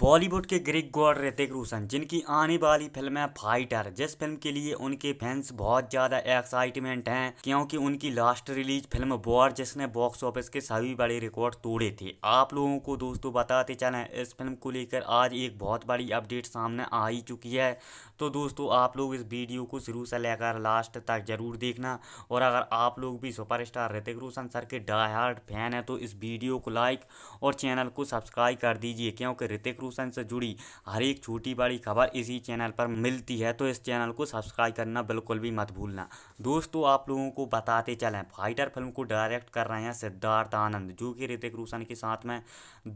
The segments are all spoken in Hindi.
बॉलीवुड के ग्रिक गॉड ऋतिक रोशन जिनकी आने वाली फिल्म है फाइटर जिस फिल्म के लिए उनके फैंस बहुत ज्यादा एक्साइटमेंट हैं क्योंकि उनकी लास्ट रिलीज फिल्म वॉर जिसने बॉक्स ऑफिस के सभी बड़े रिकॉर्ड तोड़े थे आप लोगों को दोस्तों बताते चले इस फिल्म को लेकर आज एक बहुत बड़ी अपडेट सामने आ ही चुकी है तो दोस्तों आप लोग इस वीडियो को शुरू से लेकर लास्ट तक जरूर देखना और अगर आप लोग भी सुपरस्टार ऋतिक रोशन सर के डाई हार्ड फैन है तो इस वीडियो को लाइक और चैनल को सब्सक्राइब कर दीजिए क्योंकि ऋतिक रोशन प्रदूषण से जुड़ी हर एक छोटी बड़ी खबर इसी चैनल पर मिलती है तो इस चैनल को सब्सक्राइब करना बिल्कुल भी मत भूलना दोस्तों आप लोगों को बताते चलें फाइटर फिल्म को डायरेक्ट कर रहे हैं सिद्धार्थ आनंद जो कि ऋतिक रोशन के साथ में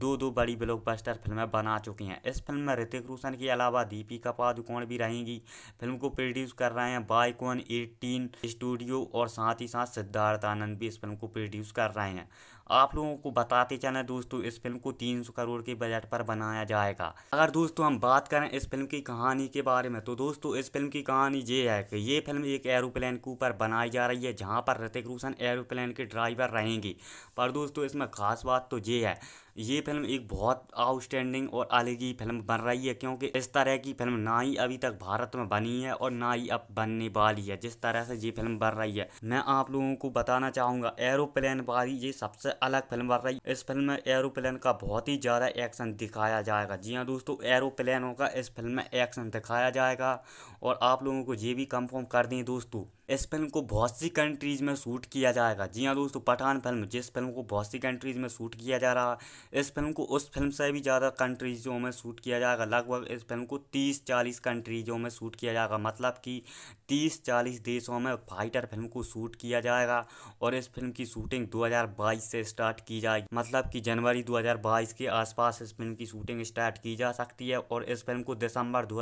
दो दो बड़ी ब्लॉक फिल्में बना चुकी हैं इस फिल्म में ऋतिक रोशन के अलावा दीपिका पादुकोण भी रहेंगी फिल्म को प्रोड्यूस कर रहे हैं बाइकॉन एटीन स्टूडियो और साथ ही साथ सिद्धार्थ आनंद भी इस फिल्म को प्रोड्यूस कर रहे हैं आप लोगों को बताते चलें दोस्तों इस फिल्म को तीन सौ करोड़ के बजट पर बनाया जा जाएगा अगर दोस्तों हम बात करें इस फिल्म की कहानी के बारे में तो दोस्तों इस फिल्म की कहानी ये है कि ये फिल्म एक एरोप्लेन के ऊपर बनाई जा रही है जहाँ पर ऋतिक रोशन एरोप्लेन के ड्राइवर रहेंगे पर दोस्तों इसमें खास बात तो ये है ये फिल्म एक बहुत आउटस्टैंडिंग और अलग ही फिल्म बन रही है क्योंकि इस तरह की फिल्म ना ही अभी तक भारत में बनी है और ना ही अब बनने वाली है जिस तरह से ये फिल्म बन रही है मैं आप लोगों को बताना चाहूंगा एरोप्लेन वाली ये सबसे अलग फिल्म बन रही है इस फिल्म में एरोप्लेन का बहुत ही ज़्यादा एक्शन दिखाया जाएगा जी हाँ दोस्तों एरोप्लेनों का इस फिल्म में एक्शन दिखाया जाएगा और आप लोगों को ये भी कंफर्म कर दें दोस्तों इस फिल्म को बहुत सी कंट्रीज़ में शूट किया जाएगा जी हाँ दोस्तों पठान फिल्म जिस फिल्म को बहुत सी कंट्रीज़ में शूट किया जा रहा इस फिल्म को उस फिल्म से भी ज़्यादा कंट्रीज़ों में शूट किया जाएगा लगभग इस फिल्म को तीस चालीस कंट्रीज़ों में शूट किया जाएगा मतलब कि तीस चालीस देशों में फाइटर फिल्म को शूट किया जाएगा और इस फिल्म की शूटिंग 2022 से स्टार्ट की जाएगी मतलब कि जनवरी 2022 के आसपास इस फिल्म की शूटिंग स्टार्ट की जा सकती है और इस फिल्म को दिसंबर दो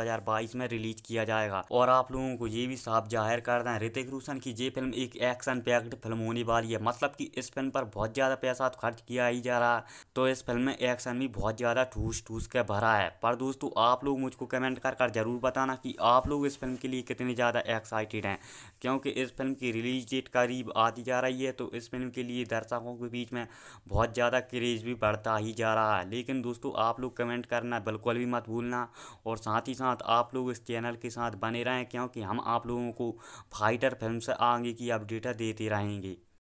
में रिलीज किया जाएगा और आप लोगों को ये भी साफ जाहिर कर दें ऋतिक रोशन की ये फिल्म एक एक्शन पैक्ड फिल्म होने वाली है मतलब कि इस फिल्म पर बहुत ज़्यादा पैसा तो खर्च किया ही जा रहा तो इस फिल्म में एक्शन भी बहुत ज़्यादा ठूस ठूस के भरा है पर दोस्तों आप लोग मुझको कमेंट कर कर ज़रूर बताना कि आप लोग इस फिल्म के लिए कितने ज़्यादा एक्साइटेड हैं क्योंकि इस फिल्म की रिलीज डेट करीब आती जा रही है तो इस फिल्म के लिए दर्शकों के बीच में बहुत ज़्यादा क्रेज़ भी बढ़ता ही जा रहा है लेकिन दोस्तों आप लोग कमेंट करना बिल्कुल भी मत भूलना और साथ ही साथ आप लोग इस चैनल के साथ बने रहें क्योंकि हम आप लोगों को फाइटर फिल्म से आगे की अपडेट देते रहेंगे